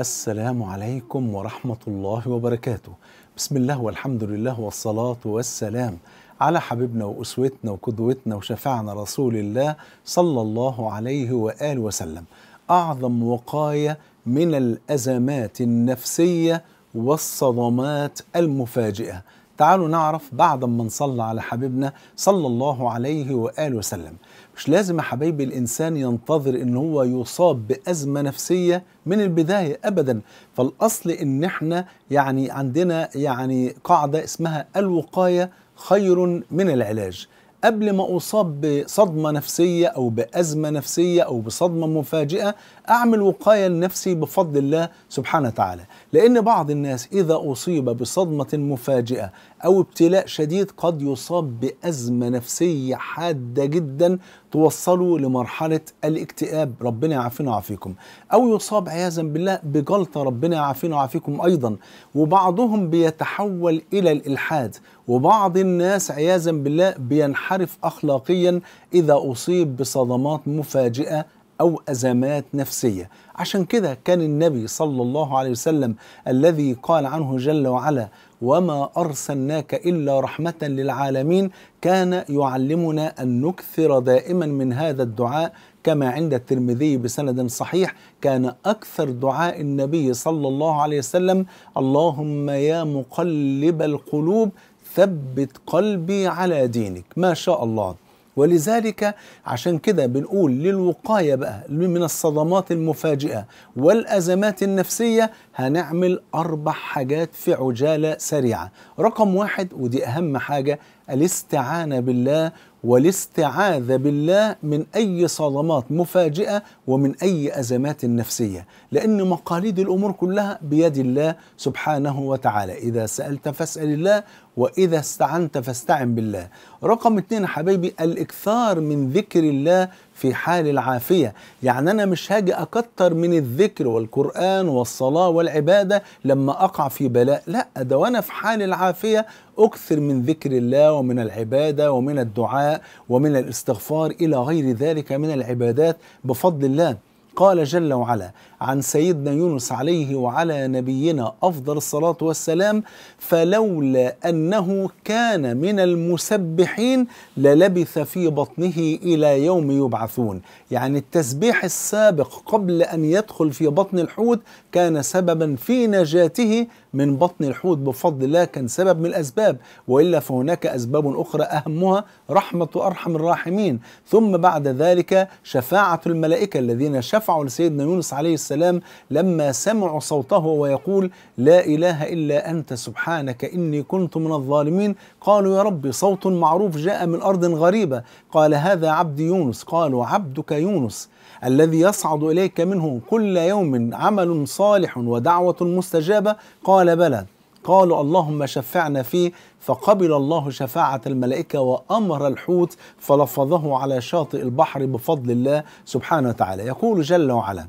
السلام عليكم ورحمة الله وبركاته بسم الله والحمد لله والصلاة والسلام على حبيبنا وأسوتنا وقدوتنا وشفعنا رسول الله صلى الله عليه وآله وسلم أعظم وقاية من الأزمات النفسية والصدمات المفاجئة تعالوا نعرف بعد ما نصلى على حبيبنا صلى الله عليه وآله وسلم مش لازم يا حبايبي الإنسان ينتظر إن هو يصاب بأزمة نفسية من البداية أبدا فالأصل إن إحنا يعني عندنا يعني قاعدة اسمها الوقاية خير من العلاج قبل ما أصاب بصدمة نفسية أو بأزمة نفسية أو بصدمة مفاجئة أعمل وقاية لنفسي بفضل الله سبحانه وتعالى لأن بعض الناس إذا أصيب بصدمة مفاجئة أو ابتلاء شديد قد يصاب بأزمة نفسية حادة جدا توصله لمرحلة الاكتئاب ربنا يعافينا ويعافيكم أو يصاب عياذا بالله بجلطة ربنا يعافينا ويعافيكم أيضا وبعضهم بيتحول إلى الإلحاد وبعض الناس عياذا بالله بينحرف اخلاقيا اذا اصيب بصدمات مفاجئه او ازمات نفسيه عشان كده كان النبي صلى الله عليه وسلم الذي قال عنه جل وعلا وما أرسلناك إلا رحمة للعالمين كان يعلمنا أن نكثر دائما من هذا الدعاء كما عند الترمذي بسند صحيح كان أكثر دعاء النبي صلى الله عليه وسلم اللهم يا مقلب القلوب ثبت قلبي على دينك ما شاء الله ولذلك عشان كده بنقول للوقاية بقى من الصدمات المفاجئة والأزمات النفسية هنعمل أربع حاجات في عجالة سريعة رقم واحد ودي أهم حاجة الاستعانة بالله والاستعاذة بالله من أي صدمات مفاجئة ومن أي أزمات نفسية لأن مقاليد الأمور كلها بيد الله سبحانه وتعالى إذا سألت فاسأل الله وإذا استعنت فاستعن بالله رقم اتنين حبيبي الإكثار من ذكر الله في حال العافية يعني أنا مش هاجي أكتر من الذكر والقرآن والصلاة والعبادة لما أقع في بلاء لا ده وأنا في حال العافية أكثر من ذكر الله ومن العبادة ومن الدعاء ومن الاستغفار إلى غير ذلك من العبادات بفضل الله قال جل وعلا عن سيدنا يونس عليه وعلى نبينا افضل الصلاه والسلام فلولا انه كان من المسبحين للبث في بطنه الى يوم يبعثون يعني التسبيح السابق قبل ان يدخل في بطن الحوت كان سببا في نجاته من بطن الحوت بفضل الله كان سبب من الاسباب والا فهناك اسباب اخرى اهمها رحمه ارحم الراحمين ثم بعد ذلك شفاعه الملائكه الذين شفعوا رفعه لسيدنا يونس عليه السلام لما سمعوا صوته ويقول لا إله إلا أنت سبحانك إني كنت من الظالمين قالوا يا رب صوت معروف جاء من أرض غريبة قال هذا عبد يونس قالوا عبدك يونس الذي يصعد إليك منه كل يوم عمل صالح ودعوة مستجابة قال بلى قالوا اللهم شفعنا فيه فقبل الله شفاعة الملائكة وأمر الحوت فلفظه على شاطئ البحر بفضل الله سبحانه وتعالى يقول جل وعلا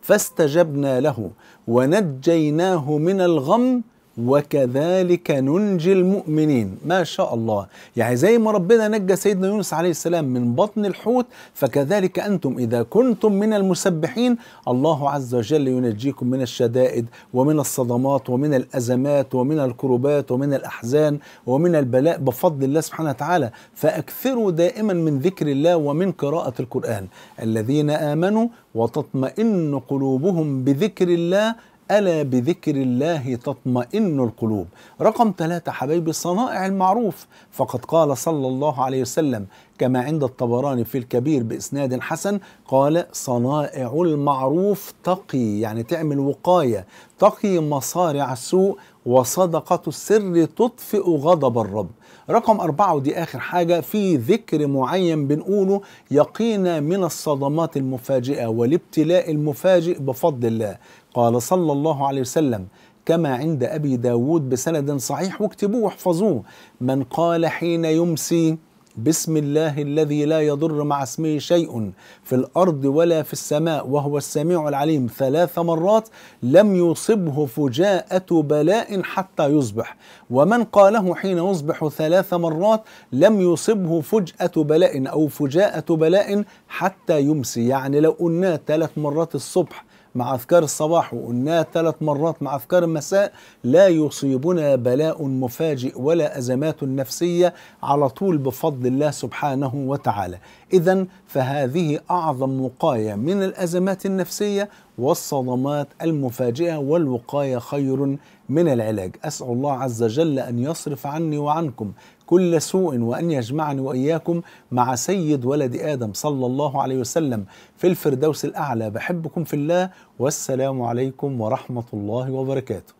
فاستجبنا له ونجيناه من الغم وكذلك ننجي المؤمنين ما شاء الله يعني زي ما ربنا نجى سيدنا يونس عليه السلام من بطن الحوت فكذلك أنتم إذا كنتم من المسبحين الله عز وجل ينجيكم من الشدائد ومن الصدمات ومن الأزمات ومن الكربات ومن الأحزان ومن البلاء بفضل الله سبحانه وتعالى فأكثروا دائما من ذكر الله ومن قراءة القرآن الذين آمنوا وتطمئن قلوبهم بذكر الله ألا بذكر الله تطمئن القلوب رقم ثلاثة حبايبي صنائع المعروف فقد قال صلى الله عليه وسلم كما عند الطبراني في الكبير بإسناد حسن قال صنائع المعروف تقي يعني تعمل وقاية تقي مصارع السوء وصدقة السر تطفئ غضب الرب رقم أربعة ودي آخر حاجة في ذكر معين بنقوله يقينا من الصدمات المفاجئة والابتلاء المفاجئ بفضل الله قال صلى الله عليه وسلم كما عند أبي داود بسند صحيح واكتبوه واحفظوه من قال حين يمسي بسم الله الذي لا يضر مع اسمه شيء في الارض ولا في السماء وهو السميع العليم ثلاث مرات لم يصبه فجاءه بلاء حتى يصبح ومن قاله حين يصبح ثلاث مرات لم يصبه فجاه بلاء او فجاءه بلاء حتى يمسي يعني لو قلنا ثلاث مرات الصبح مع أذكار الصباح وقلناها ثلاث مرات مع أذكار المساء لا يصيبنا بلاء مفاجئ ولا أزمات نفسية على طول بفضل الله سبحانه وتعالى إذا فهذه أعظم وقاية من الأزمات النفسية والصدمات المفاجئة والوقاية خير من العلاج أسأل الله عز وجل أن يصرف عني وعنكم كل سوء وأن يجمعني وإياكم مع سيد ولد آدم صلى الله عليه وسلم في الفردوس الأعلى بحبكم في الله والسلام عليكم ورحمة الله وبركاته